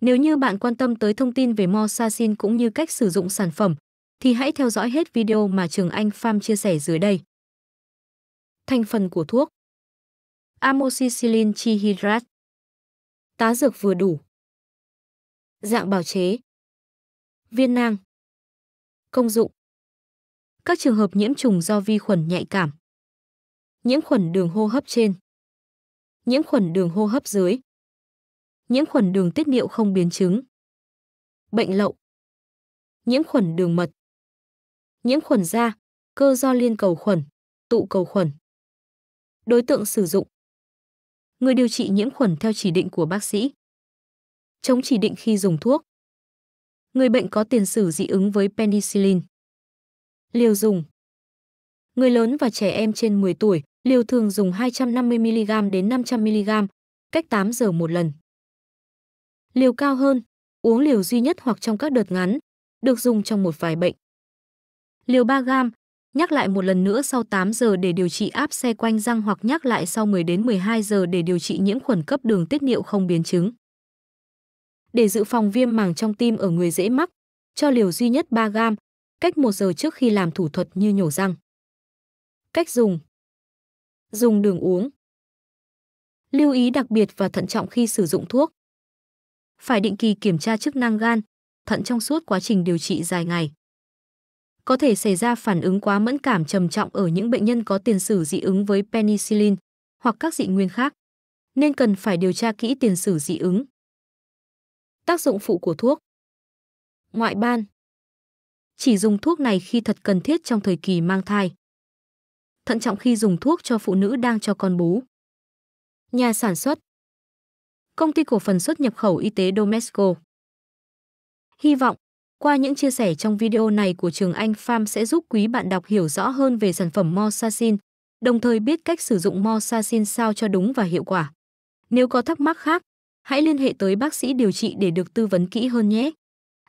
Nếu như bạn quan tâm tới thông tin về Mosasin cũng như cách sử dụng sản phẩm, thì hãy theo dõi hết video mà Trường Anh Pham chia sẻ dưới đây. Thành phần của thuốc Amoxicillin chihydrat Tá dược vừa đủ Dạng bào chế Viên nang Công dụng Các trường hợp nhiễm trùng do vi khuẩn nhạy cảm Nhiễm khuẩn đường hô hấp trên Nhiễm khuẩn đường hô hấp dưới nhiễm khuẩn đường tiết niệu không biến chứng. Bệnh lậu Nhiễm khuẩn đường mật Nhiễm khuẩn da, cơ do liên cầu khuẩn, tụ cầu khuẩn. Đối tượng sử dụng Người điều trị nhiễm khuẩn theo chỉ định của bác sĩ. Chống chỉ định khi dùng thuốc. Người bệnh có tiền sử dị ứng với penicillin. Liều dùng Người lớn và trẻ em trên 10 tuổi, liều thường dùng 250mg đến 500mg, cách 8 giờ một lần. Liều cao hơn, uống liều duy nhất hoặc trong các đợt ngắn, được dùng trong một vài bệnh. Liều 3 gam, nhắc lại một lần nữa sau 8 giờ để điều trị áp xe quanh răng hoặc nhắc lại sau 10 đến 12 giờ để điều trị nhiễm khuẩn cấp đường tiết niệu không biến chứng. Để dự phòng viêm màng trong tim ở người dễ mắc, cho liều duy nhất 3 gam, cách 1 giờ trước khi làm thủ thuật như nhổ răng. Cách dùng Dùng đường uống Lưu ý đặc biệt và thận trọng khi sử dụng thuốc phải định kỳ kiểm tra chức năng gan, thận trong suốt quá trình điều trị dài ngày. Có thể xảy ra phản ứng quá mẫn cảm trầm trọng ở những bệnh nhân có tiền sử dị ứng với penicillin hoặc các dị nguyên khác, nên cần phải điều tra kỹ tiền sử dị ứng. Tác dụng phụ của thuốc Ngoại ban Chỉ dùng thuốc này khi thật cần thiết trong thời kỳ mang thai. Thận trọng khi dùng thuốc cho phụ nữ đang cho con bú. Nhà sản xuất công ty cổ phần xuất nhập khẩu y tế Domesco. Hy vọng, qua những chia sẻ trong video này của Trường Anh Farm sẽ giúp quý bạn đọc hiểu rõ hơn về sản phẩm Mosasin, đồng thời biết cách sử dụng Mosasin sao cho đúng và hiệu quả. Nếu có thắc mắc khác, hãy liên hệ tới bác sĩ điều trị để được tư vấn kỹ hơn nhé.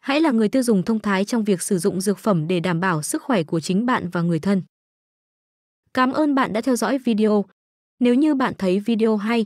Hãy là người tiêu dùng thông thái trong việc sử dụng dược phẩm để đảm bảo sức khỏe của chính bạn và người thân. Cảm ơn bạn đã theo dõi video. Nếu như bạn thấy video hay,